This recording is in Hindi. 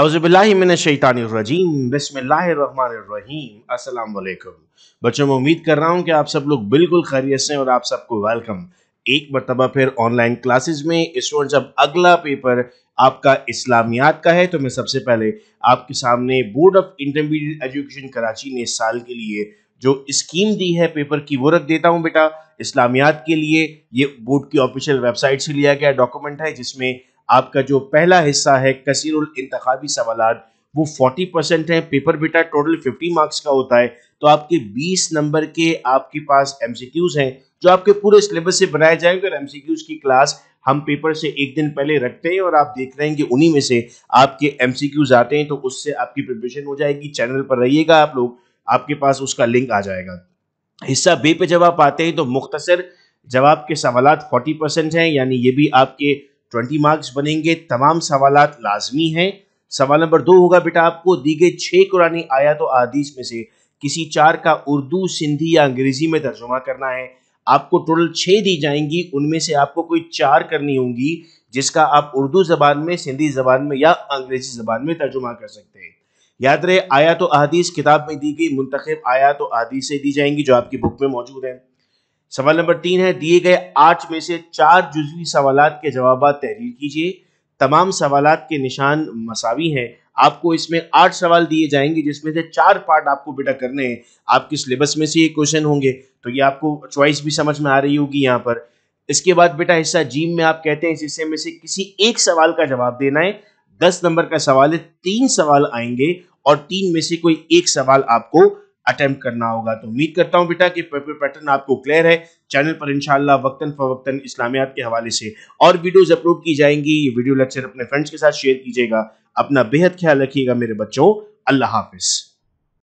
अज़बिल्लाशैतानरजीम बच्चों मैं उम्मीद कर रहा हूँ कि आप सब लोग बिल्कुल खैरियत से और आप सबको वेलकम एक मरतबा फिर ऑनलाइन क्लासेस में वक्त जब अगला पेपर आपका इस्लामियात का है तो मैं सबसे पहले आपके सामने board of intermediate education Karachi ने साल के लिए जो स्कीम दी है पेपर की वो रख देता हूँ बेटा इस्लामियात के लिए ये बोर्ड की ऑफिशियल वेबसाइट से लिया गया डॉक्यूमेंट है जिसमें आपका जो पहला हिस्सा है कसीरुल इंतबी सवाल वो 40 परसेंट है पेपर बेटा टोटल 50 मार्क्स का होता है तो आपके 20 नंबर के आपके पास एमसीक्यूज हैं जो आपके पूरे सिलेबस से बनाए जाएंगे और एमसीक्यूज की क्लास हम पेपर से एक दिन पहले रखते हैं और आप देख रहे हैं कि उन्हीं में से आपके एमसीक्यूज आते हैं तो उससे आपकी प्रिपरेशन हो जाएगी चैनल पर रहिएगा आप लोग आपके पास उसका लिंक आ जाएगा हिस्सा बे पे जब आप आते हैं तो मुख्तसर जवाब के सवाल फोर्टी परसेंट हैं यानी ये भी आपके ट्वेंटी मार्क्स बनेंगे तमाम सवाल लाजमी हैं सवाल नंबर दो होगा बेटा आपको दी गई छः कुरानी आया तो आदिश में से किसी चार का उर्दू सिंधी या अंग्रेजी में तर्जुमा करना है आपको टोटल छः दी जाएंगी उनमें से आपको कोई चार करनी होंगी जिसका आप उर्दू ज़बान में सिंधी ज़बान में या अंग्रेजी ज़बान में तर्जुमा कर सकते हैं याद रहे आया तो अहदीस किताब में दी गई मुंतखब आया तो अहदीसें दी जाएंगी जो आपकी बुक में मौजूद हैं सवाल नंबर तीन है दिए गए आठ में से चार जुजवी सवाल के जवाब तहरीर कीजिए तमाम सवाल के निशान मसावी हैं आपको इसमें आठ सवाल दिए जाएंगे जिसमें से चार पार्ट आपको बेटा करने हैं आपके सिलेबस में से ये क्वेश्चन होंगे तो ये आपको चॉइस भी समझ में आ रही होगी यहाँ पर इसके बाद बेटा हिस्सा जीम में आप कहते हैं इस हिस्से में से किसी एक सवाल का जवाब देना है दस नंबर का सवाल है तीन सवाल आएंगे और तीन में से कोई एक सवाल आपको अटेम्प्ट करना होगा तो उम्मीद करता हूँ बेटा कि पेपर पैटर्न आपको क्लियर है चैनल पर इंशाल्लाह वक्तन फवक्तन इस्लामियात के हवाले से और वीडियोस अपलोड की जाएंगी ये वीडियो लेक्चर अपने फ्रेंड्स के साथ शेयर कीजिएगा अपना बेहद ख्याल रखिएगा मेरे बच्चों अल्लाह हाफिज़